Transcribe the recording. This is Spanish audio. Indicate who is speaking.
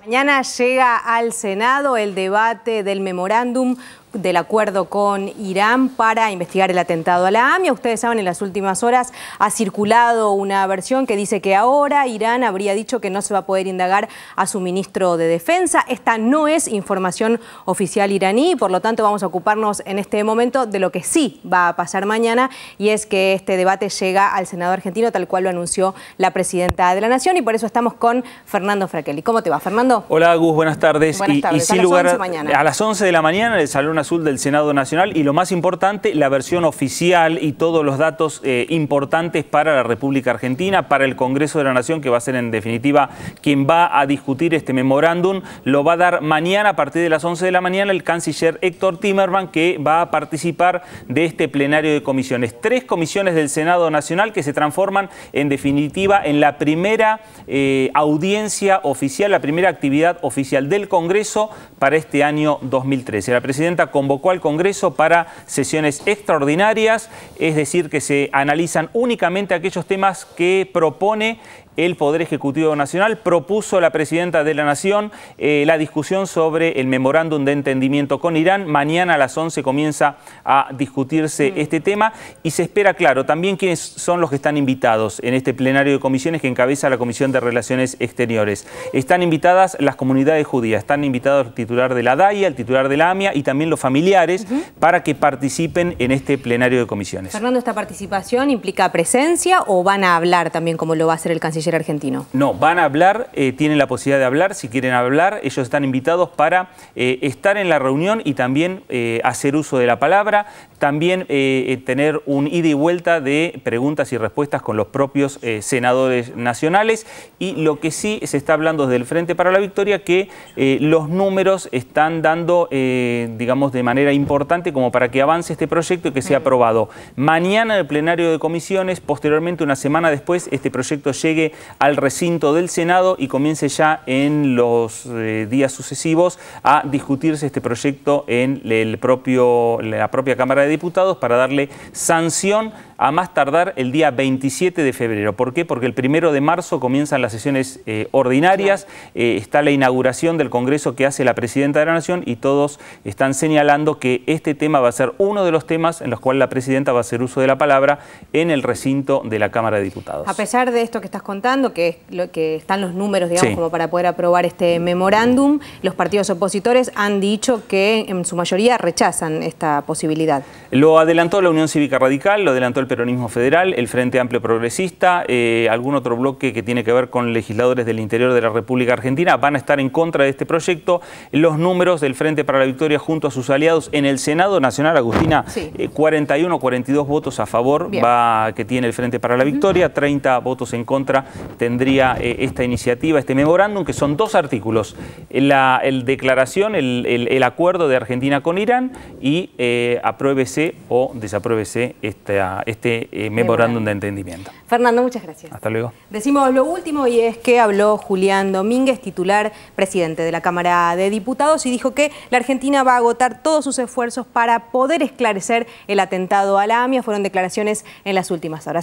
Speaker 1: Mañana llega al Senado el debate del memorándum del acuerdo con Irán para investigar el atentado a la AMIA. Ustedes saben, en las últimas horas ha circulado una versión que dice que ahora Irán habría dicho que no se va a poder indagar a su ministro de Defensa. Esta no es información oficial iraní, por lo tanto vamos a ocuparnos en este momento de lo que sí va a pasar mañana y es que este debate llega al Senado argentino tal cual lo anunció la presidenta de la Nación y por eso estamos con Fernando Fraquelli. ¿Cómo te va, Fernando?
Speaker 2: Hola, Gus, buenas tardes. Buenas tardes. Y, a las 11 a las 11 de la mañana el Salón Azul del Senado Nacional y lo más importante, la versión oficial y todos los datos eh, importantes para la República Argentina, para el Congreso de la Nación, que va a ser en definitiva quien va a discutir este memorándum. Lo va a dar mañana a partir de las 11 de la mañana el canciller Héctor Timerman, que va a participar de este plenario de comisiones. Tres comisiones del Senado Nacional que se transforman en definitiva en la primera eh, audiencia oficial, la primera actividad oficial del Congreso para este año 2013. La presidenta convocó al Congreso para sesiones extraordinarias, es decir, que se analizan únicamente aquellos temas que propone el Poder Ejecutivo Nacional, propuso la Presidenta de la Nación eh, la discusión sobre el memorándum de entendimiento con Irán. Mañana a las 11 comienza a discutirse mm. este tema y se espera, claro, también quiénes son los que están invitados en este plenario de comisiones que encabeza la Comisión de Relaciones Exteriores. Están invitadas las comunidades judías, están invitados el titular de la DAIA, el titular de la AMIA y también los familiares para que participen en este plenario de comisiones.
Speaker 1: Fernando, ¿esta participación implica presencia o van a hablar también como lo va a hacer el canciller argentino?
Speaker 2: No, van a hablar, eh, tienen la posibilidad de hablar, si quieren hablar, ellos están invitados para eh, estar en la reunión y también eh, hacer uso de la palabra, también tener un ida y vuelta de preguntas y respuestas con los propios senadores nacionales y lo que sí se está hablando desde el Frente para la Victoria que los números están dando, digamos, de manera importante como para que avance este proyecto y que sea aprobado. Mañana el plenario de comisiones, posteriormente una semana después, este proyecto llegue al recinto del Senado y comience ya en los eh, días sucesivos a discutirse este proyecto en el propio, la propia Cámara de Diputados para darle sanción a más tardar el día 27 de febrero. ¿Por qué? Porque el primero de marzo comienzan las sesiones eh, ordinarias, eh, está la inauguración del Congreso que hace la Presidenta de la Nación y todos están señalando señalando que este tema va a ser uno de los temas en los cuales la presidenta va a hacer uso de la palabra en el recinto de la Cámara de Diputados. A
Speaker 1: pesar de esto que estás contando, que, que están los números, digamos, como para poder aprobar este memorándum, los partidos opositores han dicho que en su mayoría rechazan esta posibilidad.
Speaker 2: Lo adelantó la Unión Cívica Radical, lo adelantó el Peronismo Federal, el Frente Amplio Progresista, eh, algún otro bloque que tiene que ver con legisladores del interior de la República Argentina, van a estar en contra de este proyecto. Los números del Frente para la Victoria junto a sus aliados en el Senado Nacional, Agustina, 41 o 41, 42 votos a favor va, que tiene el Frente para la Victoria, 30 votos en contra tendría eh, esta iniciativa, este memorándum, que son dos artículos, la el declaración, el, acuerdo de Argentina con Irán y eh, apruébese o desapruébese este eh, memorándum de entendimiento.
Speaker 1: Fernando, muchas gracias. Hasta luego. Decimos lo último y es que habló Julián Domínguez, titular presidente de la Cámara de Diputados, y dijo que la Argentina va a agotar todos sus esfuerzos para poder esclarecer el atentado a la AMIA. Fueron declaraciones en las últimas horas.